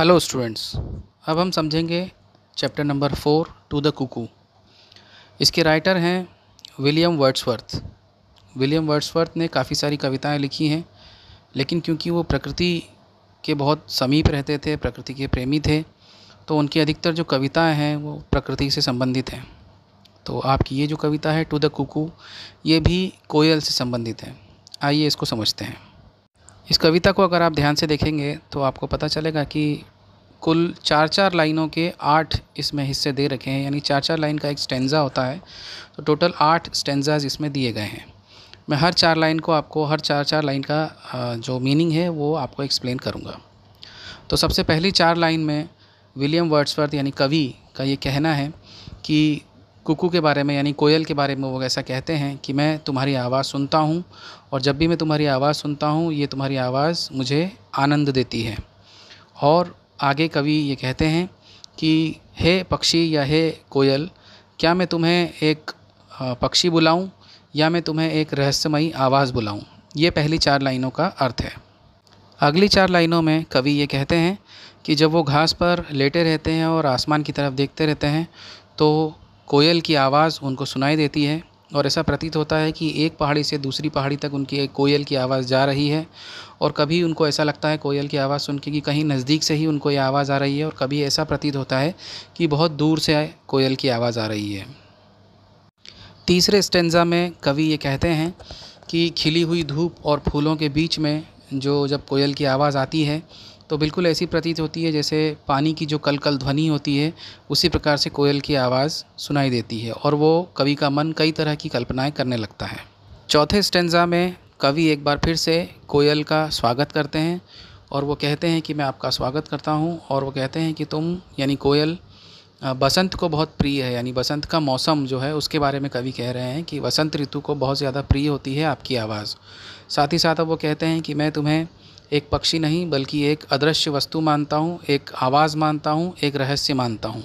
hello students अब हम समझेंगे chapter number four to the cuckoo इसके राइटर हैं विलियम वर्ड्सवर्थ विलियम वर्ड्सवर्थ ने काफ़ी सारी कविताएं लिखी हैं लेकिन क्योंकि वो प्रकृति के बहुत समीप रहते थे प्रकृति के प्रेमी थे तो उनकी अधिकतर जो कविताएं हैं वो प्रकृति से संबंधित हैं तो आपकी ये जो कविता है टू द कुकू ये भी कोयल से संबंधित है आइए इसको समझते हैं इस कविता को अगर आप ध्यान से देखेंगे तो आपको पता चलेगा कि कुल चार चार लाइनों के आठ इसमें हिस्से दे रखे हैं यानी चार चार लाइन का एक स्टेंजा होता है तो टोटल आठ स्टेंजाज इसमें दिए गए हैं मैं हर चार लाइन को आपको हर चार चार लाइन का जो मीनिंग है वो आपको एक्सप्लेन करूँगा तो सबसे पहली चार लाइन में विलियम वर्ड्सवर्थ यानी कवि का ये कहना है कि कुकू के बारे में यानी कोयल के बारे में वो ऐसा कहते हैं कि मैं तुम्हारी आवाज़ सुनता हूँ और जब भी मैं तुम्हारी आवाज़ सुनता हूँ ये तुम्हारी आवाज़ मुझे आनंद देती है और आगे कवि ये कहते हैं कि हे पक्षी या हे कोयल क्या मैं तुम्हें एक पक्षी बुलाऊं या मैं तुम्हें एक रहस्यमयी आवाज़ बुलाऊं ये पहली चार लाइनों का अर्थ है अगली चार लाइनों में कवि ये कहते हैं कि जब वो घास पर लेटे रहते हैं और आसमान की तरफ देखते रहते हैं तो कोयल की आवाज़ उनको सुनाई देती है और ऐसा प्रतीत होता है कि एक पहाड़ी से दूसरी पहाड़ी तक उनकी एक कोयल की आवाज़ जा रही है और कभी उनको ऐसा लगता है कोयल की आवाज़ सुन के कि कहीं नज़दीक से ही उनको ये आवाज़ आ रही है और कभी ऐसा प्रतीत होता है कि बहुत दूर से कोयल की आवाज़ आ रही है तीसरे स्टेंजा में कवि ये कहते हैं कि खिली हुई धूप और फूलों के बीच में जो जब कोयल की आवाज़ आती है तो बिल्कुल ऐसी प्रतीत होती है जैसे पानी की जो कल कल ध्वनि होती है उसी प्रकार से कोयल की आवाज़ सुनाई देती है और वो कवि का मन कई तरह की कल्पनाएँ करने लगता है चौथे स्टेंजा में कवि एक बार फिर से कोयल का स्वागत करते हैं और वो कहते हैं कि मैं आपका स्वागत करता हूँ और वो कहते हैं कि तुम यानी कोयल बसंत को बहुत प्रिय है यानी बसंत का मौसम जो है उसके बारे में कवि कह रहे हैं कि वसंत ऋतु को बहुत ज़्यादा प्रिय होती है आपकी आवाज़ साथ ही साथ अब वो कहते हैं कि मैं तुम्हें एक पक्षी नहीं बल्कि एक अदृश्य वस्तु मानता हूँ एक आवाज़ मानता हूँ एक रहस्य मानता हूँ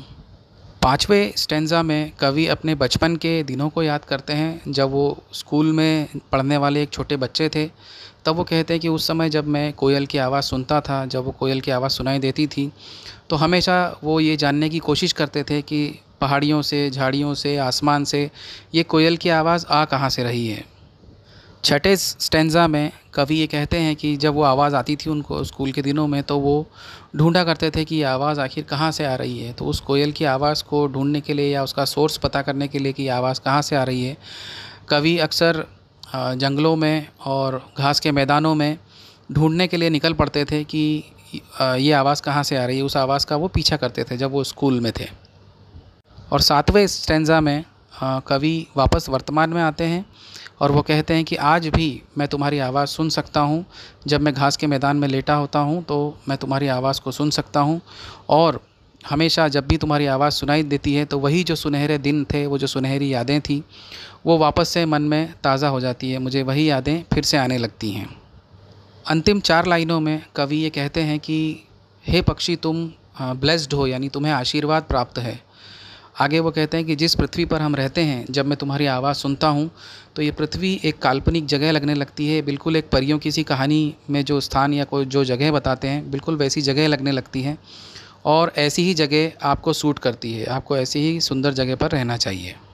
पाँचवें स्टेंजा में कवि अपने बचपन के दिनों को याद करते हैं जब वो स्कूल में पढ़ने वाले एक छोटे बच्चे थे तब वो कहते हैं कि उस समय जब मैं कोयल की आवाज़ सुनता था जब वो कोयल की आवाज़ सुनाई देती थी तो हमेशा वो ये जानने की कोशिश करते थे कि पहाड़ियों से झाड़ियों से आसमान से ये कोयल की आवाज़ आ कहाँ से रही है छठे स्टेंजा में कवि ये कहते हैं कि जब वो आवाज़ आती थी उनको स्कूल के दिनों में तो वो ढूंढा करते थे कि ये आवाज़ आखिर कहाँ से आ रही है तो उस कोयल की आवाज़ को ढूंढने के लिए या उसका सोर्स पता करने के लिए कि आवाज़ कहाँ से आ रही है कवि अक्सर जंगलों में और घास के मैदानों में ढूंढने के लिए निकल पड़ते थे कि ये आवाज़ कहाँ से आ रही है उस आवाज़ का वो पीछा करते थे जब वो स्कूल में थे और सातवें स्टेंजा में कवि वापस वर्तमान में आते हैं और वो कहते हैं कि आज भी मैं तुम्हारी आवाज़ सुन सकता हूँ जब मैं घास के मैदान में लेटा होता हूँ तो मैं तुम्हारी आवाज़ को सुन सकता हूँ और हमेशा जब भी तुम्हारी आवाज़ सुनाई देती है तो वही जो सुनहरे दिन थे वो जो सुनहरी यादें थीं वो वापस से मन में ताज़ा हो जाती है मुझे वही यादें फिर से आने लगती हैं अंतिम चार लाइनों में कवि ये कहते हैं कि हे पक्षी तुम हाँ, ब्लेस्ड हो यानी तुम्हें आशीर्वाद प्राप्त है आगे वो कहते हैं कि जिस पृथ्वी पर हम रहते हैं जब मैं तुम्हारी आवाज़ सुनता हूँ तो ये पृथ्वी एक काल्पनिक जगह लगने लगती है बिल्कुल एक परियों की सी कहानी में जो स्थान या कोई जो जगह बताते हैं बिल्कुल वैसी जगह लगने लगती है और ऐसी ही जगह आपको सूट करती है आपको ऐसी ही सुंदर जगह पर रहना चाहिए